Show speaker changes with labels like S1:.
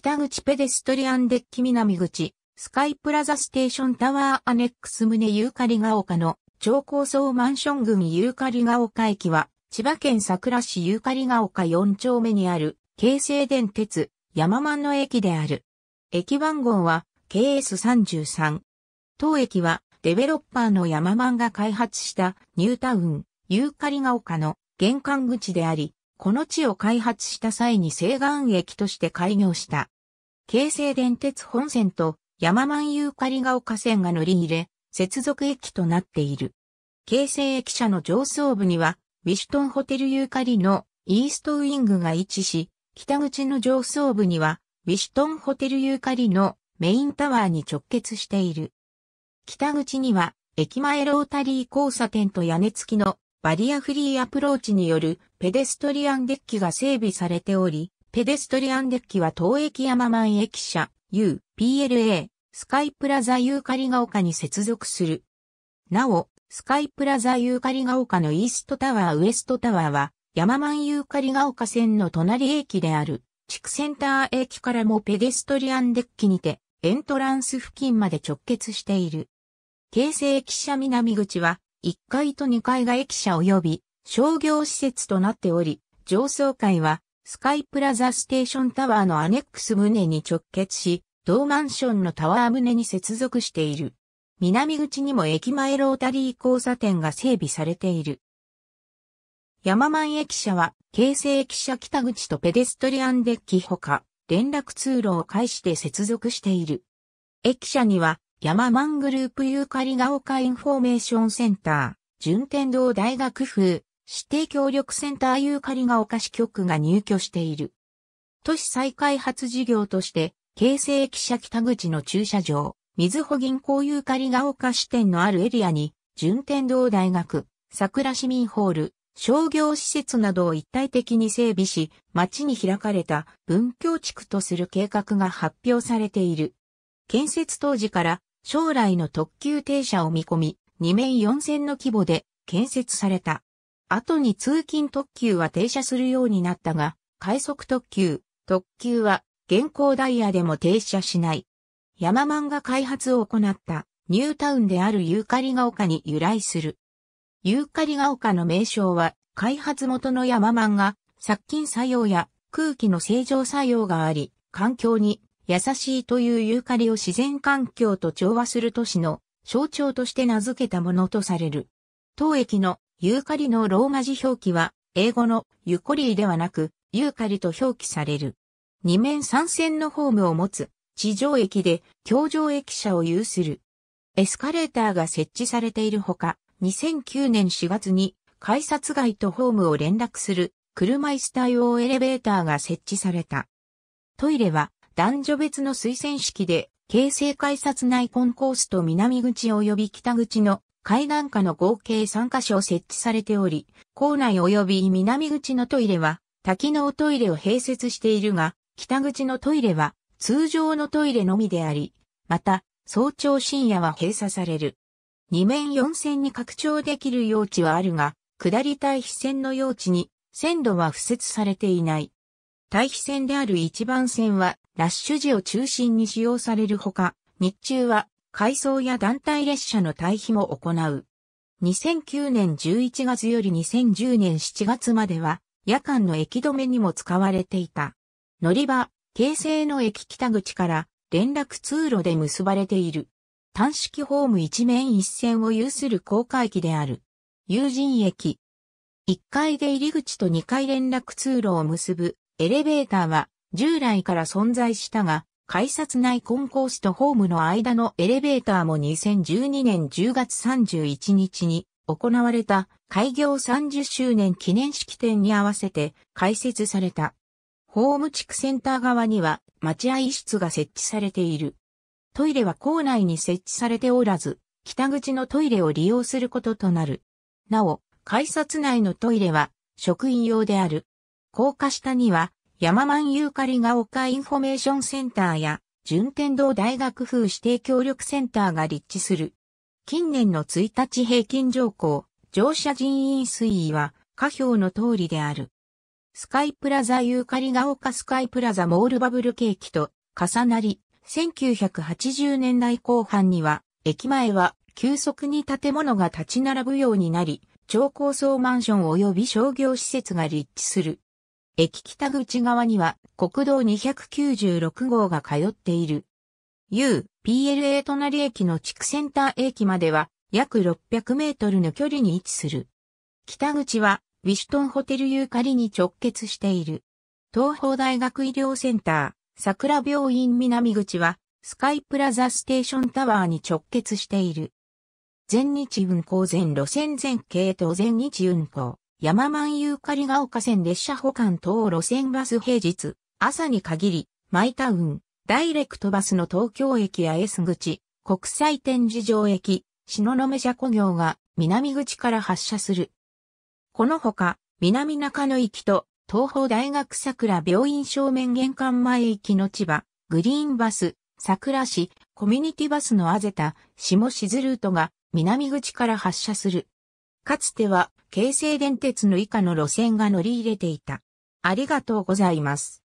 S1: 北口ペデストリアンデッキ南口、スカイプラザステーションタワーアネックス棟ユーカリが丘の超高層マンション群ユーカリが丘駅は、千葉県佐倉市ユーカリが丘4丁目にある、京成電鉄、山間の駅である。駅番号は KS33。当駅はデベロッパーの山マンが開発したニュータウン、ユーカリが丘の玄関口であり、この地を開発した際に西岸駅として開業した。京成電鉄本線と山満ユーカリが丘線が乗り入れ、接続駅となっている。京成駅舎の上層部には、ウィシュトンホテルユーカリのイーストウィングが位置し、北口の上層部には、ウィシュトンホテルユーカリのメインタワーに直結している。北口には、駅前ロータリー交差点と屋根付きのバリアフリーアプローチによるペデストリアンデッキが整備されており、ペデストリアンデッキは東駅山満駅舎 U、PLA、スカイプラザユーカリが丘に接続する。なお、スカイプラザユーカリが丘のイーストタワーウエストタワーは、山満ユーカリが丘線の隣駅である、地区センター駅からもペデストリアンデッキにて、エントランス付近まで直結している。京成駅舎南口は、1階と2階が駅舎及び商業施設となっており、上層階はスカイプラザステーションタワーのアネックス棟に直結し、同マンションのタワー棟に接続している。南口にも駅前ロータリー交差点が整備されている。山満駅舎は、京成駅舎北口とペデストリアンデッキほか、連絡通路を介して接続している。駅舎には、山マングループユーカリが丘インフォメーションセンター、順天堂大学風、指定協力センターユーカリが丘支局が入居している。都市再開発事業として、京成駅舎北口の駐車場、水穂銀行ユーカリが丘支店のあるエリアに、順天堂大学、桜市民ホール、商業施設などを一体的に整備し、町に開かれた文教地区とする計画が発表されている。建設当時から将来の特急停車を見込み、2面4線の規模で建設された。後に通勤特急は停車するようになったが、快速特急、特急は現行ダイヤでも停車しない。ヤママンが開発を行ったニュータウンであるユーカリが丘に由来する。ユーカリが丘の名称は開発元のヤママンが殺菌作用や空気の清浄作用があり、環境に優しいというユーカリを自然環境と調和する都市の象徴として名付けたものとされる。当駅のユーカリのローマ字表記は英語のユコリーではなくユーカリと表記される。二面三線のホームを持つ地上駅で橋上駅舎を有する。エスカレーターが設置されているほか、2009年4月に改札外とホームを連絡する車椅子対応エレベーターが設置された。トイレは男女別の推薦式で、京成改札内コンコースと南口及び北口の階段下の合計3カ所設置されており、校内及び南口のトイレは多機能トイレを併設しているが、北口のトイレは通常のトイレのみであり、また早朝深夜は閉鎖される。2面4線に拡張できる用地はあるが、下り対非線の用地に線路は付設されていない。対比線である一番線は、ラッシュ時を中心に使用されるほか、日中は、回送や団体列車の対比も行う。2009年11月より2010年7月までは、夜間の駅止めにも使われていた。乗り場、京成の駅北口から連絡通路で結ばれている。単式ホーム一面一線を有する高架駅である。友人駅。1階で入り口と2階連絡通路を結ぶエレベーターは従来から存在したが、改札内コンコースとホームの間のエレベーターも2012年10月31日に行われた開業30周年記念式典に合わせて開設された。ホーム地区センター側には待合室が設置されている。トイレは校内に設置されておらず、北口のトイレを利用することとなる。なお、改札内のトイレは職員用である。高架下には、山満ユーカリが丘インフォメーションセンターや、順天堂大学風指定協力センターが立地する。近年の1日平均乗降、乗車人員推移は、下表の通りである。スカイプラザユーカリが丘スカイプラザモールバブル景気と重なり、1980年代後半には、駅前は急速に建物が立ち並ぶようになり、超高層マンション及び商業施設が立地する。駅北口側には国道296号が通っている。UPLA 隣駅の地区センター駅までは約600メートルの距離に位置する。北口はウィシュトンホテルユーカリに直結している。東邦大学医療センター、桜病院南口はスカイプラザステーションタワーに直結している。全日運行全路線全系統全日運行。山満ゆうかりが丘線列車保管等路線バス平日、朝に限り、マイタウン、ダイレクトバスの東京駅や S 口、国際展示場駅、篠目車庫業が南口から発車する。このほか、南中野行きと東方大学桜病院正面玄関前行きの千葉、グリーンバス、桜市、コミュニティバスのあぜた、下静ルートが南口から発車する。かつては京成電鉄の以下の路線が乗り入れていた。ありがとうございます。